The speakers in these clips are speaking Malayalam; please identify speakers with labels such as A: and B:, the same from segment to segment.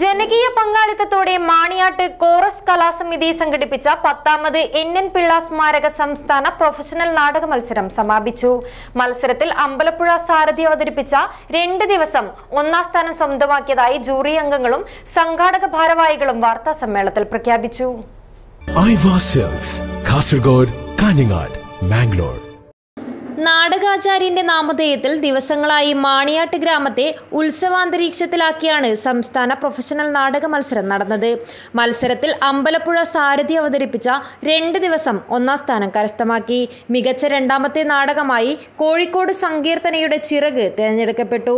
A: ജനകീയ പങ്കാളിത്തത്തോടെ മാണിയാട്ട് കോറസ് കലാസമിതി സംഘടിപ്പിച്ച പത്താമത് എൻ എൻ പിള്ള സ്മാരക സംസ്ഥാന പ്രൊഫഷണൽ നാടക മത്സരം സമാപിച്ചു മത്സരത്തിൽ അമ്പലപ്പുഴ സാരഥി അവതരിപ്പിച്ച രണ്ട് ദിവസം ഒന്നാം സ്ഥാനം സ്വന്തമാക്കിയതായി ജൂറി അംഗങ്ങളും സംഘാടക ഭാരവാഹികളും വാർത്താ സമ്മേളനത്തിൽ പ്രഖ്യാപിച്ചു
B: കാസർഗോഡ് കാഞ്ഞങ്ങാട് മാംഗ്ലൂർ
A: നാടകാചാര്യന്റെ നാമധേയത്തിൽ ദിവസങ്ങളായി മാണിയാട്ട് ഗ്രാമത്തെ ഉത്സവാന്തരീക്ഷത്തിലാക്കിയാണ് സംസ്ഥാന പ്രൊഫഷണൽ നാടക മത്സരം നടന്നത് മത്സരത്തിൽ അമ്പലപ്പുഴ സാരഥി അവതരിപ്പിച്ച രണ്ട് ദിവസം ഒന്നാം സ്ഥാനം കരസ്ഥമാക്കി മികച്ച രണ്ടാമത്തെ നാടകമായി കോഴിക്കോട് സങ്കീർത്തനയുടെ ചിറക് തിരഞ്ഞെടുക്കപ്പെട്ടു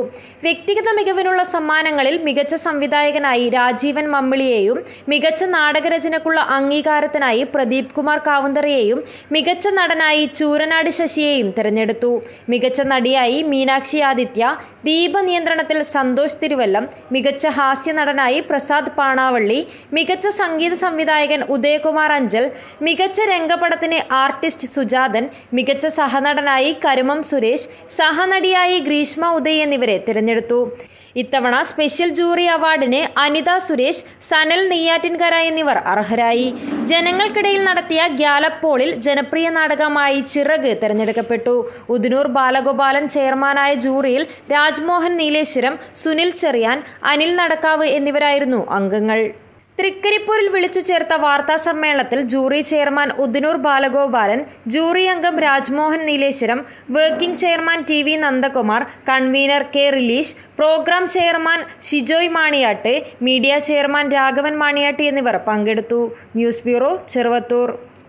A: വ്യക്തിഗത മികവിനുള്ള സമ്മാനങ്ങളിൽ മികച്ച സംവിധായകനായി രാജീവൻ മമ്മിളിയെയും മികച്ച നാടകരചനക്കുള്ള അംഗീകാരത്തിനായി പ്രദീപ് കുമാർ കാവുന്തറയെയും മികച്ച നടനായി ചൂരനാട് ശശിയെയും തെരഞ്ഞെടുത്തു മികച്ച നടിയായി മീനാക്ഷി ആദിത്യ ദീപനിയന്ത്രണത്തിൽ സന്തോഷ് തിരുവല്ലം മികച്ച ഹാസ്യ നടനായി പ്രസാദ് പാണാവള്ളി മികച്ച സംഗീത സംവിധായകൻ ഉദയകുമാർ അഞ്ചൽ മികച്ച രംഗപടത്തിന് ആർട്ടിസ്റ്റ് സുജാതൻ മികച്ച സഹനടനായി കരുമം സുരേഷ് സഹനടിയായി ഗ്രീഷ്മ ഉദയ് എന്നിവരെ തിരഞ്ഞെടുത്തു ഇത്തവണ സ്പെഷ്യൽ ജൂറി അവാർഡിന് അനിത സുരേഷ് സനൽ നെയ്യാറ്റിൻകര എന്നിവർ അർഹരായി ജനങ്ങൾക്കിടയിൽ നടത്തിയ ഗ്യാലപ്പോളിൽ ജനപ്രിയ നാടകമായി ചിറക് തിരഞ്ഞെടുക്കപ്പെട്ടു ഉദിനൂർ ബാലഗോപാലൻ ചെയർമാനായ ജൂറിയിൽ രാജ്മോഹൻ നീലേശ്വരം സുനിൽ ചെറിയാൻ അനിൽ നടക്കാവ് എന്നിവരായിരുന്നു അംഗങ്ങൾ തൃക്കരിപ്പൂരിൽ വിളിച്ചു ചേർത്ത വാർത്താ സമ്മേളനത്തിൽ jury chairman Udinur Balagopalan jury അംഗം Rajmohan Nileshwaram working chairman T V Nandakumar convener K Rilish programme chairman Shijoy Maniyat media chairman Raghavan Maniyat എന്നിവർ പങ്കെടുത്തു ന്യൂസ് ബ്യൂറോ ചെറുവത്തൂർ